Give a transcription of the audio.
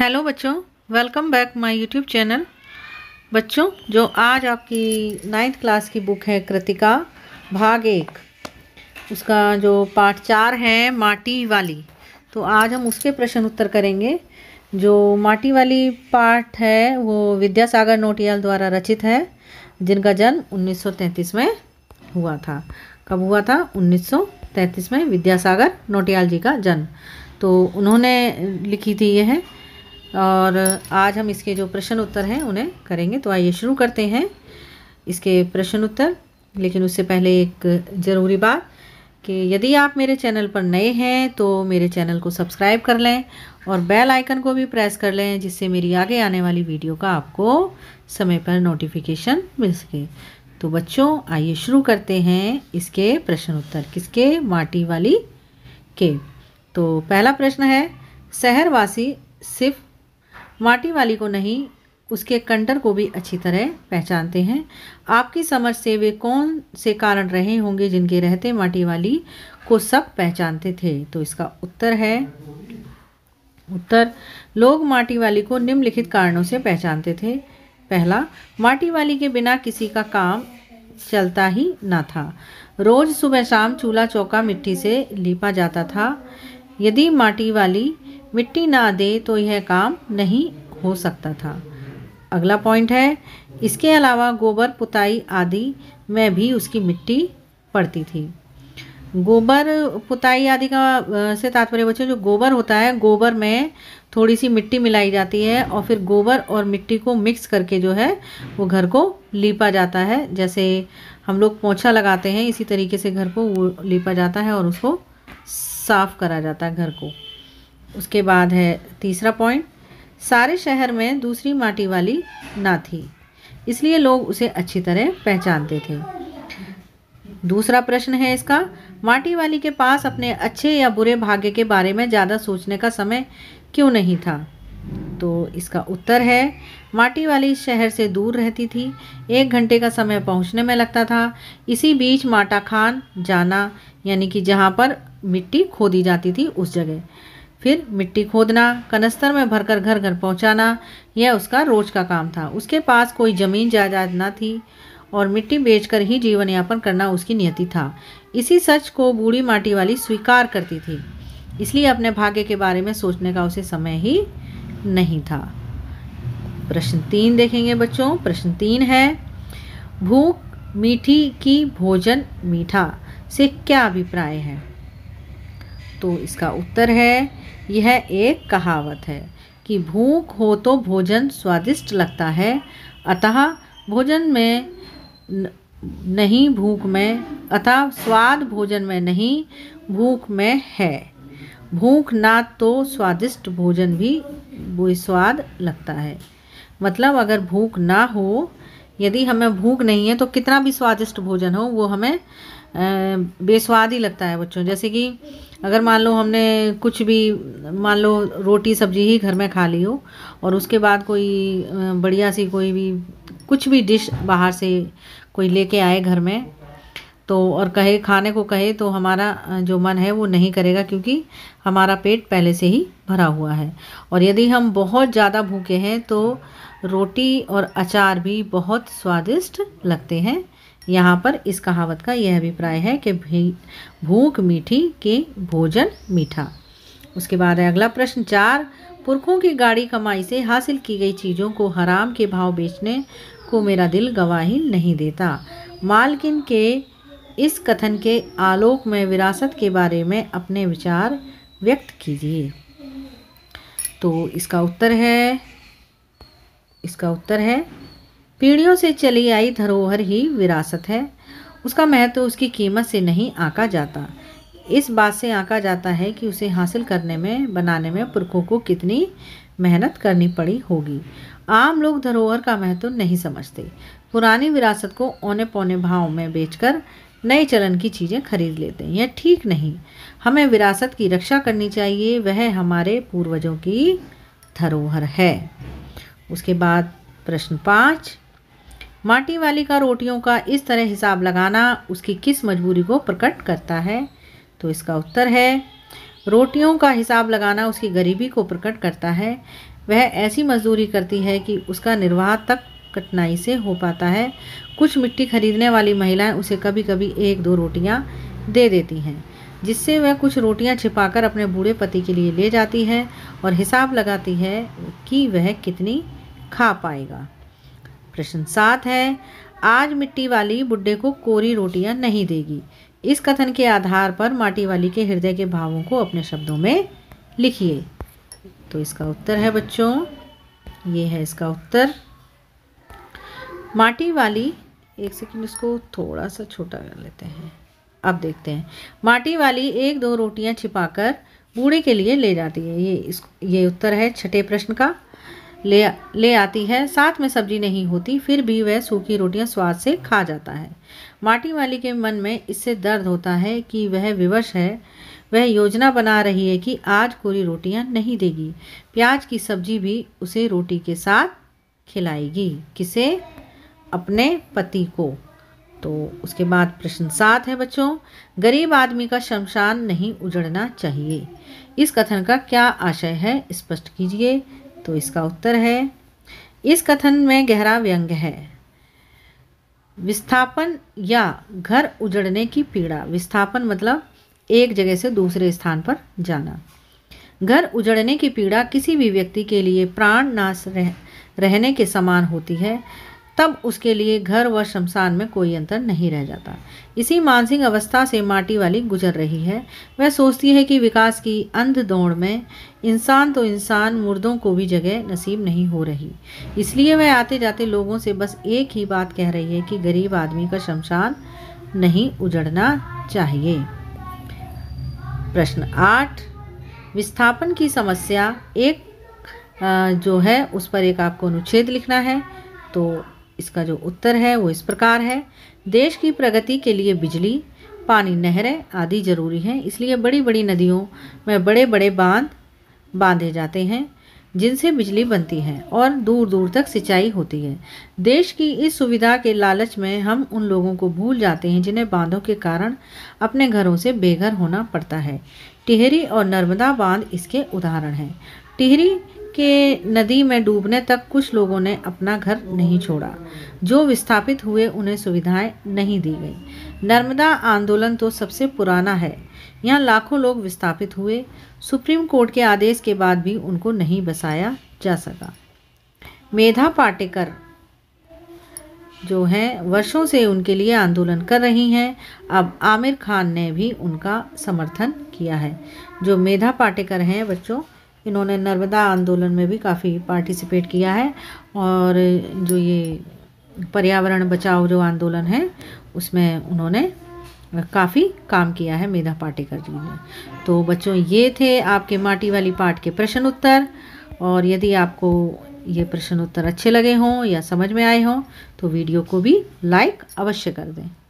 hello बच्चों welcome back my YouTube channel बच्चों जो आज आपकी नाइन्थ क्लास की बुक है कृतिका भाग एक उसका जो पाठ चार है माटी वाली तो आज हम उसके प्रश्न उत्तर करेंगे जो माटी वाली पाठ है वो विद्यासागर नोटियाल द्वारा रचित है जिनका जन्म 1933 में हुआ था कब हुआ था 1933 में विद्यासागर नोटियाल जी का जन्म तो उन्होंने लिखी थी यह है और आज हम इसके जो प्रश्न उत्तर हैं उन्हें करेंगे तो आइए शुरू करते हैं इसके प्रश्न उत्तर लेकिन उससे पहले एक ज़रूरी बात कि यदि आप मेरे चैनल पर नए हैं तो मेरे चैनल को सब्सक्राइब कर लें और बेल आइकन को भी प्रेस कर लें जिससे मेरी आगे आने वाली वीडियो का आपको समय पर नोटिफिकेशन मिल सके तो बच्चों आइए शुरू करते हैं इसके प्रश्न उत्तर किसके माटी वाली के तो पहला प्रश्न है शहरवासी सिर्फ माटी वाली को नहीं उसके कंटर को भी अच्छी तरह पहचानते हैं आपकी समझ से वे कौन से कारण रहे होंगे जिनके रहते माटी वाली को सब पहचानते थे तो इसका उत्तर है उत्तर लोग माटी वाली को निम्नलिखित कारणों से पहचानते थे पहला माटी वाली के बिना किसी का काम चलता ही ना था रोज़ सुबह शाम चूल्हा चौका मिट्टी से लीपा जाता था यदि माटी वाली मिट्टी ना दे तो यह काम नहीं हो सकता था अगला पॉइंट है इसके अलावा गोबर पुताई आदि में भी उसकी मिट्टी पड़ती थी गोबर पुताई आदि का से तात्पर्य बच्चों जो गोबर होता है गोबर में थोड़ी सी मिट्टी मिलाई जाती है और फिर गोबर और मिट्टी को मिक्स करके जो है वो घर को लीपा जाता है जैसे हम लोग पोछा लगाते हैं इसी तरीके से घर को लीपा जाता है और उसको साफ़ करा जाता है घर को उसके बाद है तीसरा पॉइंट सारे शहर में दूसरी माटी वाली ना थी इसलिए लोग उसे अच्छी तरह पहचानते थे दूसरा प्रश्न है इसका माटी वाली के पास अपने अच्छे या बुरे भाग्य के बारे में ज़्यादा सोचने का समय क्यों नहीं था तो इसका उत्तर है माटी वाली शहर से दूर रहती थी एक घंटे का समय पहुंचने में लगता था इसी बीच माटा खान जाना यानी कि जहाँ पर मिट्टी खोदी जाती थी उस जगह फिर मिट्टी खोदना कनस्तर में भरकर घर घर पहुंचाना यह उसका रोज का काम था उसके पास कोई ज़मीन जायदाद ना थी और मिट्टी बेचकर ही जीवन यापन करना उसकी नियति था इसी सच को बूढ़ी माटी वाली स्वीकार करती थी इसलिए अपने भाग्य के बारे में सोचने का उसे समय ही नहीं था प्रश्न तीन देखेंगे बच्चों प्रश्न तीन है भूख मीठी की भोजन मीठा से क्या अभिप्राय है तो इसका उत्तर है यह एक कहावत है कि भूख हो तो भोजन स्वादिष्ट लगता है अतः भोजन में नहीं भूख में अतः स्वाद भोजन में नहीं भूख में है भूख ना तो स्वादिष्ट भोजन भी स्वाद लगता है मतलब अगर भूख ना हो यदि हमें भूख नहीं है तो कितना भी स्वादिष्ट भोजन हो वो हमें बेस्वाद ही लगता है बच्चों जैसे कि अगर मान लो हमने कुछ भी मान लो रोटी सब्जी ही घर में खा ली हो और उसके बाद कोई बढ़िया सी कोई भी कुछ भी डिश बाहर से कोई लेके आए घर में तो और कहे खाने को कहे तो हमारा जो मन है वो नहीं करेगा क्योंकि हमारा पेट पहले से ही भरा हुआ है और यदि हम बहुत ज़्यादा भूखे हैं तो रोटी और अचार भी बहुत स्वादिष्ट लगते हैं यहाँ पर इस कहावत का यह अभिप्राय है कि भूख मीठी के भोजन मीठा उसके बाद है अगला प्रश्न चार पुरखों की गाड़ी कमाई से हासिल की गई चीज़ों को हराम के भाव बेचने को मेरा दिल गवाही नहीं देता मालकिन के इस कथन के आलोक में विरासत के बारे में अपने विचार व्यक्त कीजिए तो इसका उत्तर है इसका उत्तर है पीढ़ियों से चली आई धरोहर ही विरासत है उसका महत्व उसकी कीमत से नहीं आका जाता इस बात से आका जाता है कि उसे हासिल करने में बनाने में पुरखों को कितनी मेहनत करनी पड़ी होगी आम लोग धरोहर का महत्व नहीं समझते पुरानी विरासत को औने पौने भाव में बेचकर नए चलन की चीज़ें खरीद लेते हैं यह ठीक नहीं हमें विरासत की रक्षा करनी चाहिए वह हमारे पूर्वजों की धरोहर है उसके बाद प्रश्न पाँच माटी वाली का रोटियों का इस तरह हिसाब लगाना उसकी किस मजबूरी को प्रकट करता है तो इसका उत्तर है रोटियों का हिसाब लगाना उसकी गरीबी को प्रकट करता है वह ऐसी मजदूरी करती है कि उसका निर्वाह तक कठिनाई से हो पाता है कुछ मिट्टी खरीदने वाली महिलाएं उसे कभी कभी एक दो रोटियां दे देती हैं जिससे वह कुछ रोटियां छिपाकर अपने बूढ़े पति के लिए ले जाती है और हिसाब लगाती है कि वह कितनी खा पाएगा प्रश्न सात है आज मिट्टी वाली बुढ़े को कोरी रोटियां नहीं देगी इस कथन के आधार पर माटी वाली के हृदय के भावों को अपने शब्दों में लिखिए तो इसका उत्तर है बच्चों ये है इसका उत्तर माटी वाली एक सेकंड इसको थोड़ा सा छोटा कर लेते हैं अब देखते हैं माटी वाली एक दो रोटियां छिपाकर बूढ़े के लिए ले जाती है ये इस ये उत्तर है छठे प्रश्न का ले ले आती है साथ में सब्जी नहीं होती फिर भी वह सूखी रोटियां स्वाद से खा जाता है माटी वाली के मन में इससे दर्द होता है कि वह विवश है वह योजना बना रही है कि आज पूरी रोटियां नहीं देगी प्याज की सब्जी भी उसे रोटी के साथ खिलाएगी किसे अपने पति को तो उसके बाद प्रश्न सात है बच्चों गरीब आदमी का शमशान नहीं उजड़ना चाहिए इस कथन का क्या आशय है स्पष्ट कीजिए तो इसका उत्तर है इस कथन में गहरा व्यंग है विस्थापन या घर उजड़ने की पीड़ा विस्थापन मतलब एक जगह से दूसरे स्थान पर जाना घर उजड़ने की पीड़ा किसी भी व्यक्ति के लिए प्राण नाश रह, रहने के समान होती है तब उसके लिए घर व शमशान में कोई अंतर नहीं रह जाता इसी मानसिक अवस्था से माटी वाली गुजर रही है वह सोचती है कि विकास की अंध दौड़ में इंसान तो इंसान मुर्दों को भी जगह नसीब नहीं हो रही इसलिए वह आते जाते लोगों से बस एक ही बात कह रही है कि गरीब आदमी का शमशान नहीं उजड़ना चाहिए प्रश्न आठ विस्थापन की समस्या एक जो है उस पर एक आपको अनुच्छेद लिखना है तो इसका जो उत्तर है वो इस प्रकार है देश की प्रगति के लिए बिजली पानी नहरें आदि जरूरी हैं इसलिए बड़ी बड़ी नदियों में बड़े बड़े बांध बांधे जाते हैं जिनसे बिजली बनती है और दूर दूर तक सिंचाई होती है देश की इस सुविधा के लालच में हम उन लोगों को भूल जाते हैं जिन्हें बांधों के कारण अपने घरों से बेघर होना पड़ता है टिहरी और नर्मदा बांध इसके उदाहरण हैं टिहरी के नदी में डूबने तक कुछ लोगों ने अपना घर नहीं छोड़ा जो विस्थापित हुए उन्हें सुविधाएं नहीं दी गई नर्मदा आंदोलन तो सबसे पुराना है यहाँ लाखों लोग विस्थापित हुए सुप्रीम कोर्ट के आदेश के बाद भी उनको नहीं बसाया जा सका मेधा पाटेकर जो हैं वर्षों से उनके लिए आंदोलन कर रही हैं अब आमिर खान ने भी उनका समर्थन किया है जो मेधा पाटेकर हैं बच्चों इन्होंने नर्मदा आंदोलन में भी काफ़ी पार्टिसिपेट किया है और जो ये पर्यावरण बचाओ जो आंदोलन है उसमें उन्होंने काफ़ी काम किया है मेधा पाटेकर जी ने तो बच्चों ये थे आपके माटी वाली पाठ के प्रश्न उत्तर और यदि आपको ये प्रश्न उत्तर अच्छे लगे हों या समझ में आए हों तो वीडियो को भी लाइक अवश्य कर दें